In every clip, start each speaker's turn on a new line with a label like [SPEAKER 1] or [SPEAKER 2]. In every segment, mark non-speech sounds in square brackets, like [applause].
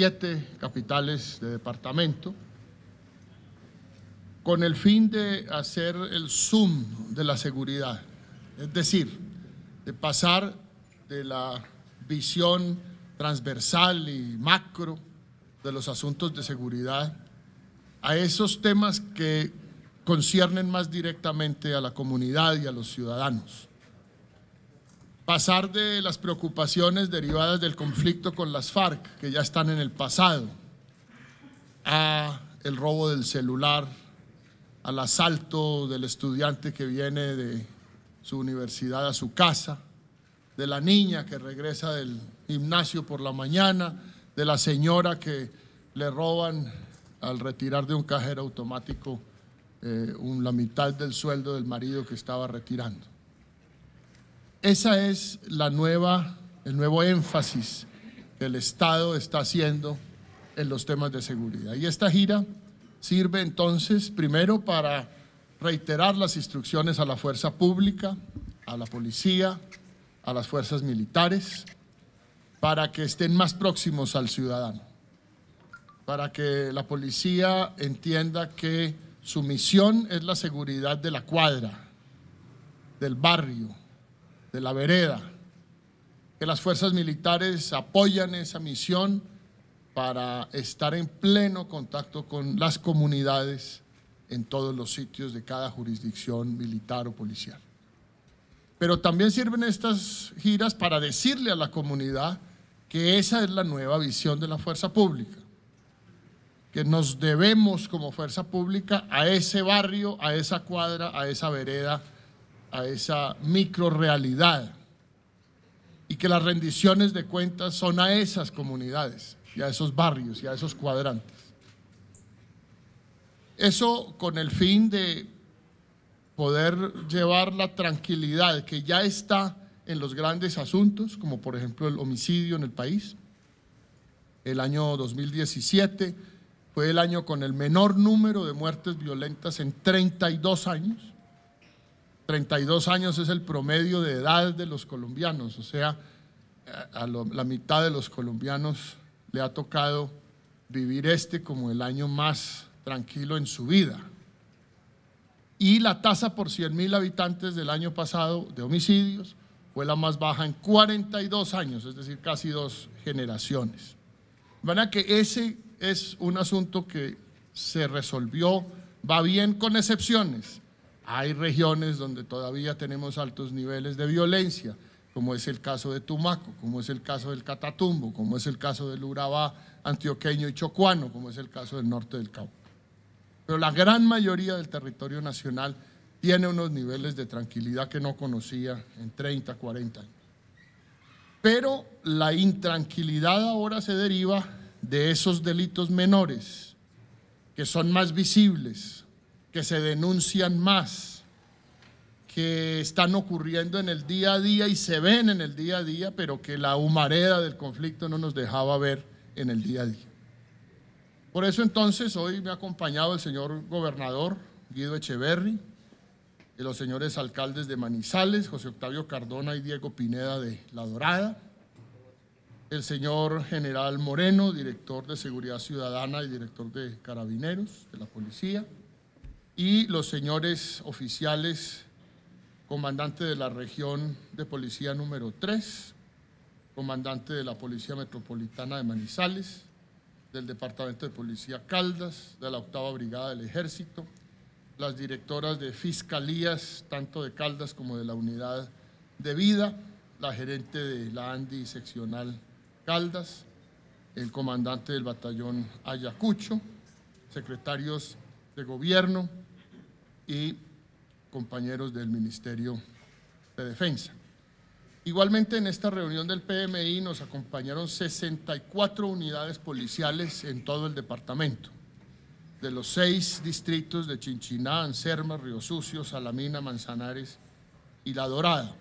[SPEAKER 1] siete capitales de departamento con el fin de hacer el zoom de la seguridad, es decir, de pasar de la visión transversal y macro de los asuntos de seguridad a esos temas que conciernen más directamente a la comunidad y a los ciudadanos pasar de las preocupaciones derivadas del conflicto con las FARC, que ya están en el pasado, a el robo del celular, al asalto del estudiante que viene de su universidad a su casa, de la niña que regresa del gimnasio por la mañana, de la señora que le roban al retirar de un cajero automático eh, la mitad del sueldo del marido que estaba retirando. Esa es la nueva, el nuevo énfasis que el Estado está haciendo en los temas de seguridad. Y esta gira sirve entonces primero para reiterar las instrucciones a la fuerza pública, a la policía, a las fuerzas militares, para que estén más próximos al ciudadano, para que la policía entienda que su misión es la seguridad de la cuadra, del barrio, de la vereda, que las fuerzas militares apoyan esa misión para estar en pleno contacto con las comunidades en todos los sitios de cada jurisdicción militar o policial. Pero también sirven estas giras para decirle a la comunidad que esa es la nueva visión de la fuerza pública, que nos debemos como fuerza pública a ese barrio, a esa cuadra, a esa vereda a esa microrealidad y que las rendiciones de cuentas son a esas comunidades y a esos barrios y a esos cuadrantes. Eso con el fin de poder llevar la tranquilidad que ya está en los grandes asuntos, como por ejemplo el homicidio en el país. El año 2017 fue el año con el menor número de muertes violentas en 32 años. 32 años es el promedio de edad de los colombianos, o sea, a la mitad de los colombianos le ha tocado vivir este como el año más tranquilo en su vida. Y la tasa por 100 mil habitantes del año pasado de homicidios fue la más baja en 42 años, es decir, casi dos generaciones. Van que ese es un asunto que se resolvió, va bien con excepciones. Hay regiones donde todavía tenemos altos niveles de violencia, como es el caso de Tumaco, como es el caso del Catatumbo, como es el caso del Urabá antioqueño y chocuano, como es el caso del norte del Cauca. Pero la gran mayoría del territorio nacional tiene unos niveles de tranquilidad que no conocía en 30, 40 años. Pero la intranquilidad ahora se deriva de esos delitos menores, que son más visibles, que se denuncian más, que están ocurriendo en el día a día y se ven en el día a día, pero que la humareda del conflicto no nos dejaba ver en el día a día. Por eso entonces hoy me ha acompañado el señor gobernador Guido Echeverry, y los señores alcaldes de Manizales, José Octavio Cardona y Diego Pineda de La Dorada, el señor general Moreno, director de Seguridad Ciudadana y director de Carabineros, de la Policía, y los señores oficiales, comandante de la región de policía número 3, comandante de la Policía Metropolitana de Manizales, del Departamento de Policía Caldas, de la Octava Brigada del Ejército, las directoras de fiscalías, tanto de Caldas como de la Unidad de Vida, la gerente de la ANDI seccional Caldas, el comandante del batallón Ayacucho, secretarios de gobierno, y compañeros del Ministerio de Defensa. Igualmente en esta reunión del PMI nos acompañaron 64 unidades policiales en todo el departamento, de los seis distritos de Chinchiná, Anserma, Río Sucio, Salamina, Manzanares y La Dorada.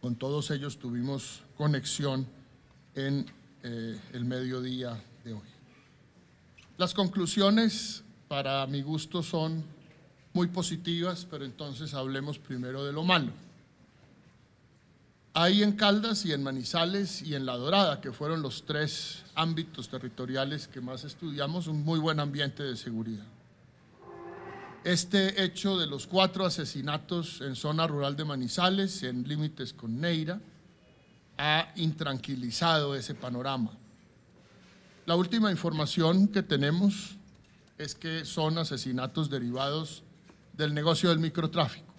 [SPEAKER 1] Con todos ellos tuvimos conexión en eh, el mediodía de hoy. Las conclusiones para mi gusto son muy positivas, pero entonces hablemos primero de lo malo. Ahí en Caldas y en Manizales y en La Dorada, que fueron los tres ámbitos territoriales que más estudiamos, un muy buen ambiente de seguridad. Este hecho de los cuatro asesinatos en zona rural de Manizales, en límites con Neira, ha intranquilizado ese panorama. La última información que tenemos es que son asesinatos derivados del negocio del microtráfico.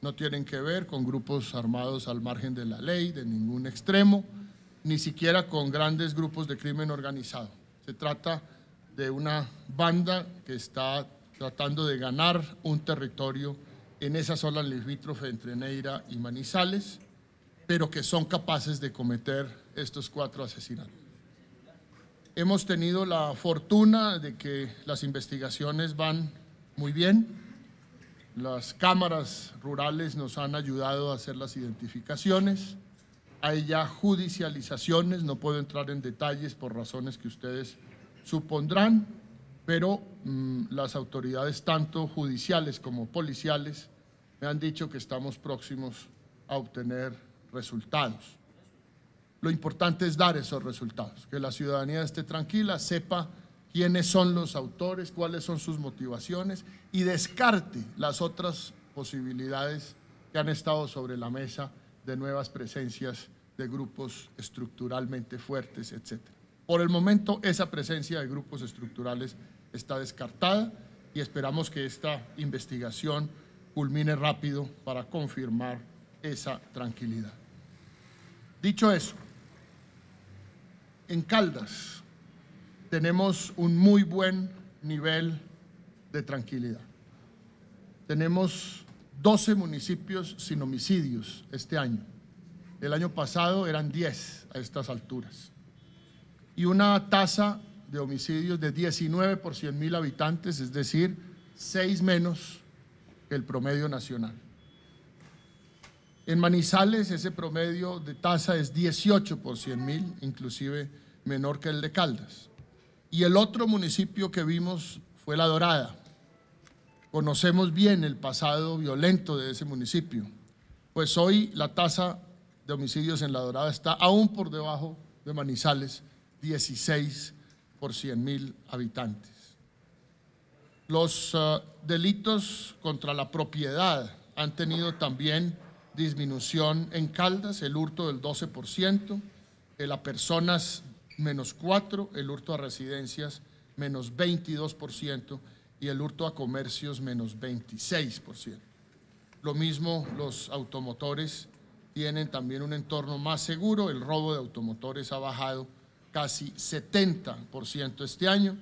[SPEAKER 1] No tienen que ver con grupos armados al margen de la ley, de ningún extremo, ni siquiera con grandes grupos de crimen organizado. Se trata de una banda que está tratando de ganar un territorio en esa zona limítrofe entre Neira y Manizales, pero que son capaces de cometer estos cuatro asesinatos. Hemos tenido la fortuna de que las investigaciones van muy bien. Las cámaras rurales nos han ayudado a hacer las identificaciones. Hay ya judicializaciones, no puedo entrar en detalles por razones que ustedes supondrán, pero mm, las autoridades tanto judiciales como policiales me han dicho que estamos próximos a obtener resultados. Lo importante es dar esos resultados, que la ciudadanía esté tranquila, sepa quiénes son los autores, cuáles son sus motivaciones y descarte las otras posibilidades que han estado sobre la mesa de nuevas presencias de grupos estructuralmente fuertes, etc. Por el momento, esa presencia de grupos estructurales está descartada y esperamos que esta investigación culmine rápido para confirmar esa tranquilidad. Dicho eso, en Caldas, tenemos un muy buen nivel de tranquilidad. Tenemos 12 municipios sin homicidios este año. El año pasado eran 10 a estas alturas. Y una tasa de homicidios de 19 por 100 mil habitantes, es decir, 6 menos que el promedio nacional. En Manizales ese promedio de tasa es 18 por 100 mil, inclusive menor que el de Caldas. Y el otro municipio que vimos fue La Dorada. Conocemos bien el pasado violento de ese municipio, pues hoy la tasa de homicidios en La Dorada está aún por debajo de Manizales, 16 por 100 mil habitantes. Los eh, delitos contra la propiedad han tenido también disminución en Caldas, el hurto del 12%, de las personas menos 4, el hurto a residencias, menos 22%, y el hurto a comercios, menos 26%. Lo mismo los automotores tienen también un entorno más seguro, el robo de automotores ha bajado casi 70% este año,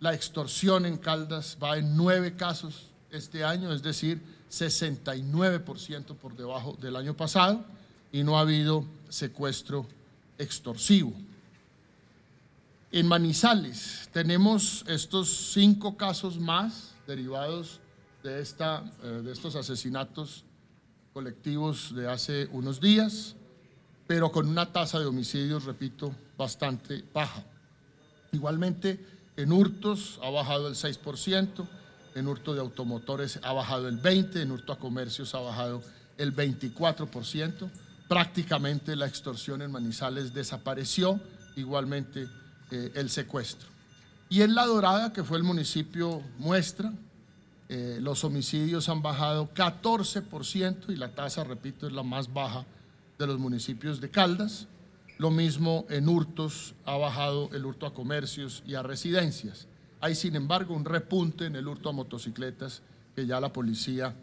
[SPEAKER 1] la extorsión en Caldas va en 9 casos este año, es decir, 69% por debajo del año pasado, y no ha habido secuestro extorsivo. En Manizales tenemos estos cinco casos más derivados de, esta, eh, de estos asesinatos colectivos de hace unos días, pero con una tasa de homicidios, repito, bastante baja. Igualmente, en hurtos ha bajado el 6%, en hurto de automotores ha bajado el 20%, en hurto a comercios ha bajado el 24%, prácticamente la extorsión en Manizales desapareció, igualmente eh, el secuestro. Y en La Dorada, que fue el municipio muestra, eh, los homicidios han bajado 14% y la tasa, repito, es la más baja de los municipios de Caldas. Lo mismo en hurtos, ha bajado el hurto a comercios y a residencias. Hay, sin embargo, un repunte en el hurto a motocicletas que ya la policía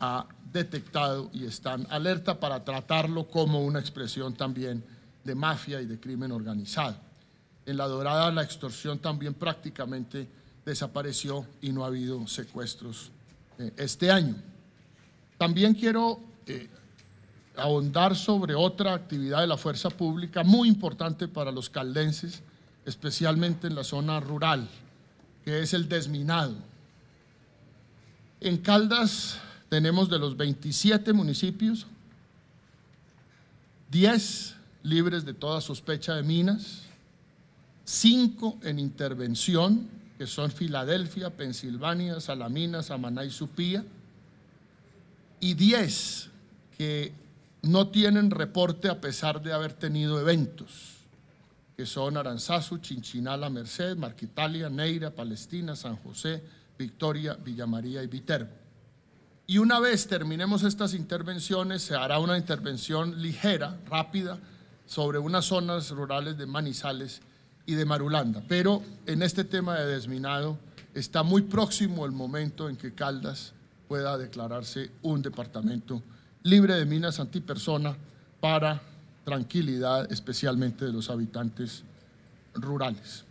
[SPEAKER 1] ha detectado y están alerta para tratarlo como una expresión también de mafia y de crimen organizado. En la Dorada la extorsión también prácticamente desapareció y no ha habido secuestros eh, este año. También quiero eh, ahondar sobre otra actividad de la fuerza pública muy importante para los caldenses, especialmente en la zona rural, que es el desminado. En Caldas tenemos de los 27 municipios, 10 libres de toda sospecha de minas, cinco en intervención, que son Filadelfia, Pensilvania, Salamina, Samaná y Supía, y diez que no tienen reporte a pesar de haber tenido eventos, que son Aranzazu, Chinchinala, Merced, Marquitalia, Neira, Palestina, San José, Victoria, Villamaría y Viterbo. Y una vez terminemos estas intervenciones, se hará una intervención ligera, rápida, sobre unas zonas rurales de Manizales y de Marulanda. Pero en este tema de desminado está muy próximo el momento en que Caldas pueda declararse un departamento libre de minas antipersona para tranquilidad, especialmente de los habitantes rurales.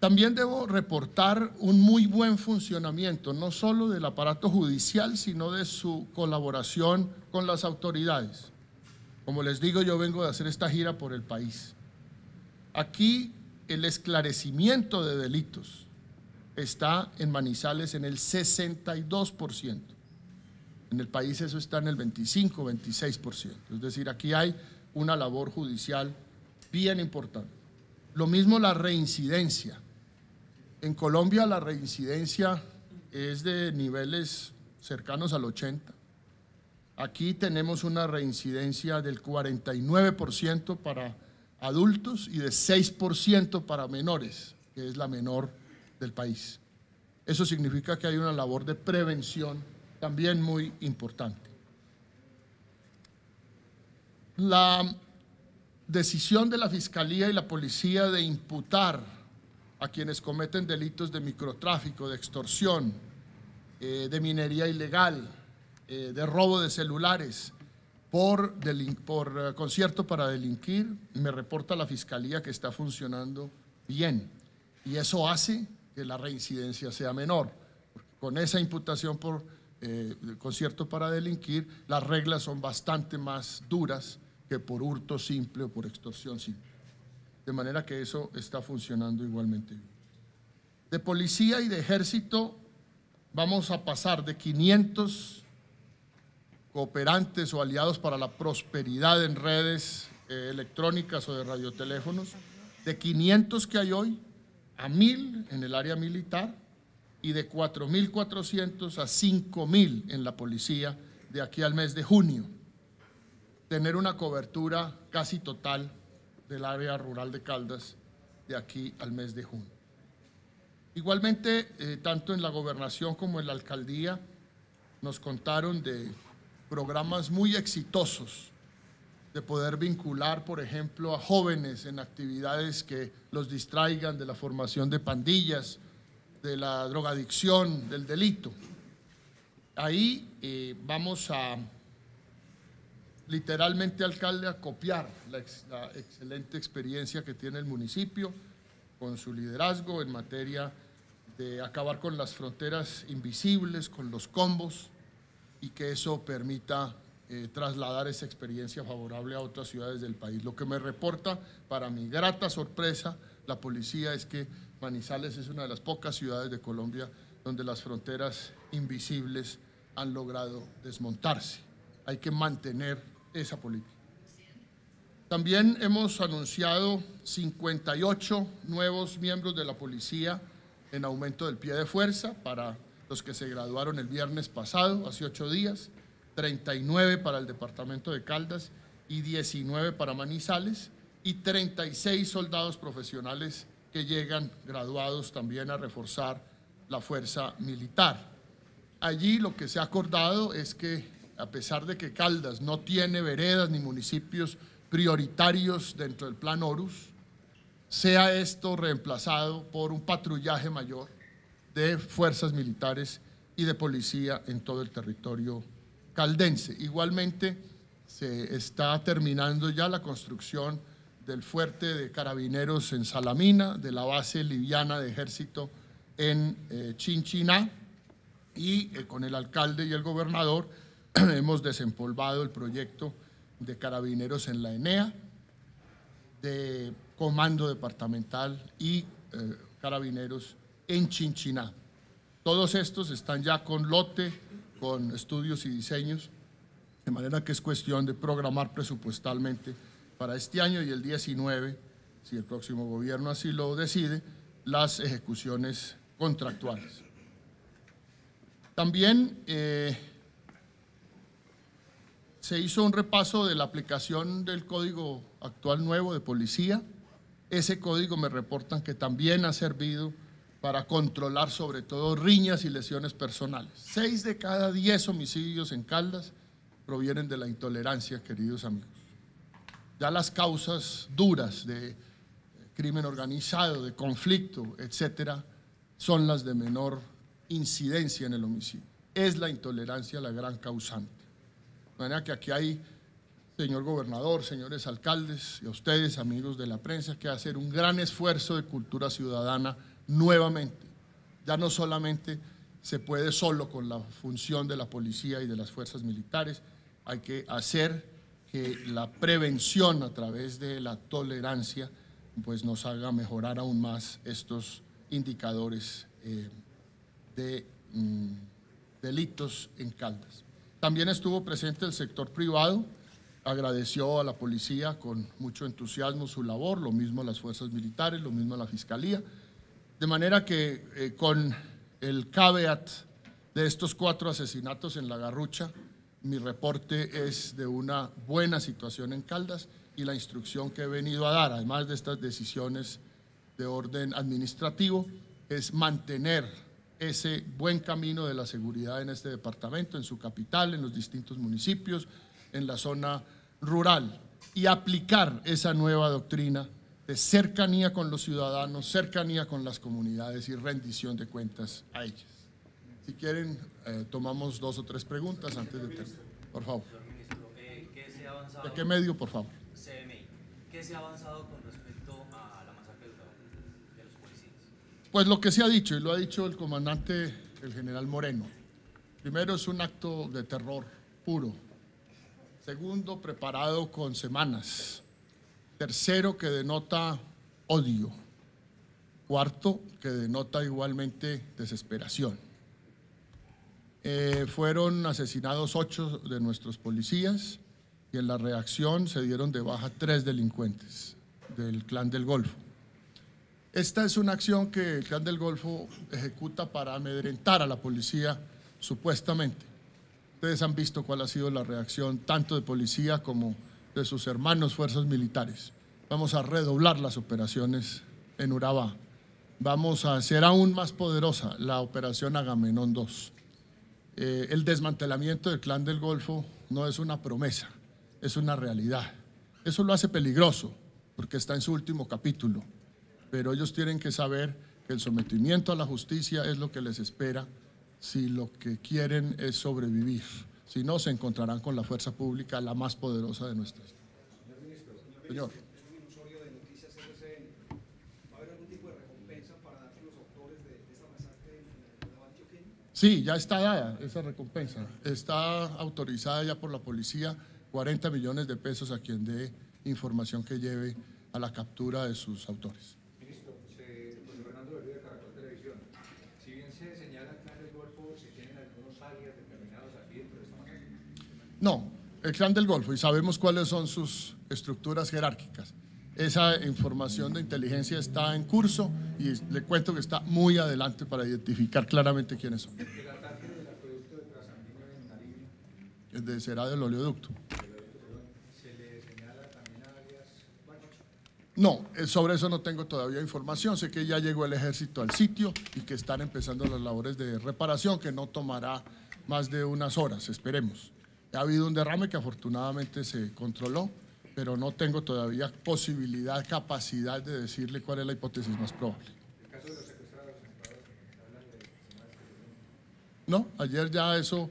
[SPEAKER 1] También debo reportar un muy buen funcionamiento, no solo del aparato judicial, sino de su colaboración con las autoridades. Como les digo, yo vengo de hacer esta gira por el país Aquí el esclarecimiento de delitos está en Manizales en el 62%. En el país eso está en el 25, 26%. Es decir, aquí hay una labor judicial bien importante. Lo mismo la reincidencia. En Colombia la reincidencia es de niveles cercanos al 80. Aquí tenemos una reincidencia del 49% para adultos y de 6% para menores, que es la menor del país. Eso significa que hay una labor de prevención también muy importante. La decisión de la Fiscalía y la Policía de imputar a quienes cometen delitos de microtráfico, de extorsión, eh, de minería ilegal, eh, de robo de celulares, por, por eh, concierto para delinquir, me reporta la fiscalía que está funcionando bien. Y eso hace que la reincidencia sea menor. con esa imputación por eh, concierto para delinquir, las reglas son bastante más duras que por hurto simple o por extorsión simple. De manera que eso está funcionando igualmente bien. De policía y de ejército vamos a pasar de 500 cooperantes o aliados para la prosperidad en redes eh, electrónicas o de radioteléfonos, de 500 que hay hoy a 1000 en el área militar y de 4.400 a 5.000 en la policía de aquí al mes de junio. Tener una cobertura casi total del área rural de Caldas de aquí al mes de junio. Igualmente, eh, tanto en la gobernación como en la alcaldía, nos contaron de programas muy exitosos de poder vincular, por ejemplo, a jóvenes en actividades que los distraigan de la formación de pandillas, de la drogadicción, del delito. Ahí eh, vamos a literalmente, alcalde, a copiar la, la excelente experiencia que tiene el municipio con su liderazgo en materia de acabar con las fronteras invisibles, con los combos, y que eso permita eh, trasladar esa experiencia favorable a otras ciudades del país. Lo que me reporta, para mi grata sorpresa, la policía es que Manizales es una de las pocas ciudades de Colombia donde las fronteras invisibles han logrado desmontarse. Hay que mantener esa política. También hemos anunciado 58 nuevos miembros de la policía en aumento del pie de fuerza para los que se graduaron el viernes pasado, hace ocho días, 39 para el departamento de Caldas y 19 para Manizales y 36 soldados profesionales que llegan graduados también a reforzar la fuerza militar. Allí lo que se ha acordado es que a pesar de que Caldas no tiene veredas ni municipios prioritarios dentro del plan Horus, sea esto reemplazado por un patrullaje mayor de fuerzas militares y de policía en todo el territorio caldense. Igualmente, se está terminando ya la construcción del fuerte de carabineros en Salamina, de la base liviana de ejército en eh, Chinchina, y eh, con el alcalde y el gobernador [clears throat] hemos desempolvado el proyecto de carabineros en la ENEA, de comando departamental y eh, carabineros en Chinchiná. Todos estos están ya con lote, con estudios y diseños, de manera que es cuestión de programar presupuestalmente para este año y el 19, si el próximo gobierno así lo decide, las ejecuciones contractuales. También eh, se hizo un repaso de la aplicación del código actual nuevo de policía. Ese código me reportan que también ha servido para controlar sobre todo riñas y lesiones personales. Seis de cada diez homicidios en Caldas provienen de la intolerancia, queridos amigos. Ya las causas duras de eh, crimen organizado, de conflicto, etcétera, son las de menor incidencia en el homicidio. Es la intolerancia la gran causante. De manera que aquí hay, señor gobernador, señores alcaldes y a ustedes, amigos de la prensa, que hacer un gran esfuerzo de cultura ciudadana nuevamente. Ya no solamente se puede solo con la función de la policía y de las fuerzas militares, hay que hacer que la prevención a través de la tolerancia pues nos haga mejorar aún más estos indicadores eh, de mm, delitos en Caldas. También estuvo presente el sector privado, agradeció a la policía con mucho entusiasmo su labor, lo mismo a las fuerzas militares, lo mismo a la fiscalía. De manera que eh, con el caveat de estos cuatro asesinatos en La Garrucha, mi reporte es de una buena situación en Caldas y la instrucción que he venido a dar, además de estas decisiones de orden administrativo, es mantener ese buen camino de la seguridad en este departamento, en su capital, en los distintos municipios, en la zona rural y aplicar esa nueva doctrina de cercanía con los ciudadanos, cercanía con las comunidades y rendición de cuentas a ellas. Si quieren, eh, tomamos dos o tres preguntas antes de terminar. Por favor. Ministro, ¿De qué medio, por favor? CMI. ¿Qué se ha avanzado con respecto a la masacre de los policías? Pues lo que se ha dicho, y lo ha dicho el comandante, el general Moreno. Primero, es un acto de terror puro. Segundo, preparado con semanas Tercero, que denota odio. Cuarto, que denota igualmente desesperación. Eh, fueron asesinados ocho de nuestros policías y en la reacción se dieron de baja tres delincuentes del Clan del Golfo. Esta es una acción que el Clan del Golfo ejecuta para amedrentar a la policía, supuestamente. Ustedes han visto cuál ha sido la reacción tanto de policía como de sus hermanos fuerzas militares. Vamos a redoblar las operaciones en Urabá. Vamos a hacer aún más poderosa la operación Agamenón II. Eh, el desmantelamiento del clan del Golfo no es una promesa, es una realidad. Eso lo hace peligroso, porque está en su último capítulo. Pero ellos tienen que saber que el sometimiento a la justicia es lo que les espera si lo que quieren es sobrevivir. Si no, se encontrarán con la fuerza pública, la más poderosa de nuestra historia. Señor. Sí, ya está dada esa recompensa. Está autorizada ya por la policía 40 millones de pesos a quien dé información que lleve a la captura de sus autores. No, el clan del Golfo, y sabemos cuáles son sus estructuras jerárquicas. Esa información de inteligencia está en curso y le cuento que está muy adelante para identificar claramente quiénes son. ¿El del de en será del oleoducto. ¿Se le No, eh, sobre eso no tengo todavía información. Sé que ya llegó el ejército al sitio y que están empezando las labores de reparación que no tomará más de unas horas, esperemos ha habido un derrame que afortunadamente se controló, pero no tengo todavía posibilidad, capacidad de decirle cuál es la hipótesis más probable. No, ayer ya eso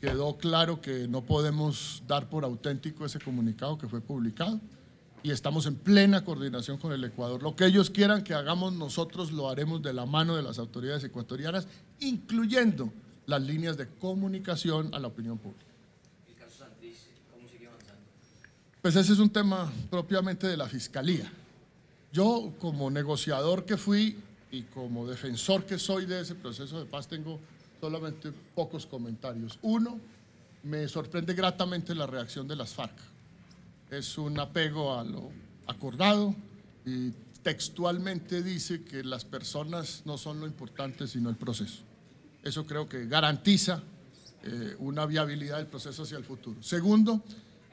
[SPEAKER 1] quedó claro que no podemos dar por auténtico ese comunicado que fue publicado y estamos en plena coordinación con el Ecuador. Lo que ellos quieran que hagamos nosotros lo haremos de la mano de las autoridades ecuatorianas, incluyendo las líneas de comunicación a la opinión pública. Pues ese es un tema propiamente de la Fiscalía. Yo como negociador que fui y como defensor que soy de ese proceso de paz tengo solamente pocos comentarios. Uno, me sorprende gratamente la reacción de las FARC. Es un apego a lo acordado y textualmente dice que las personas no son lo importante sino el proceso. Eso creo que garantiza eh, una viabilidad del proceso hacia el futuro. Segundo,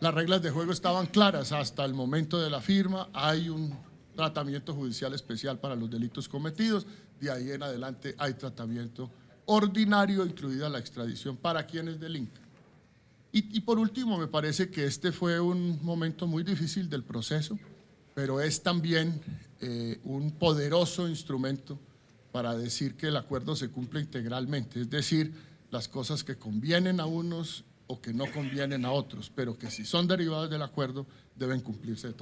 [SPEAKER 1] las reglas de juego estaban claras hasta el momento de la firma. Hay un tratamiento judicial especial para los delitos cometidos. De ahí en adelante hay tratamiento ordinario, incluida la extradición para quienes delincan. Y, por último, me parece que este fue un momento muy difícil del proceso, pero es también eh, un poderoso instrumento para decir que el acuerdo se cumple integralmente, es decir, las cosas que convienen a unos que no convienen a otros, pero que si son derivados del acuerdo deben cumplirse de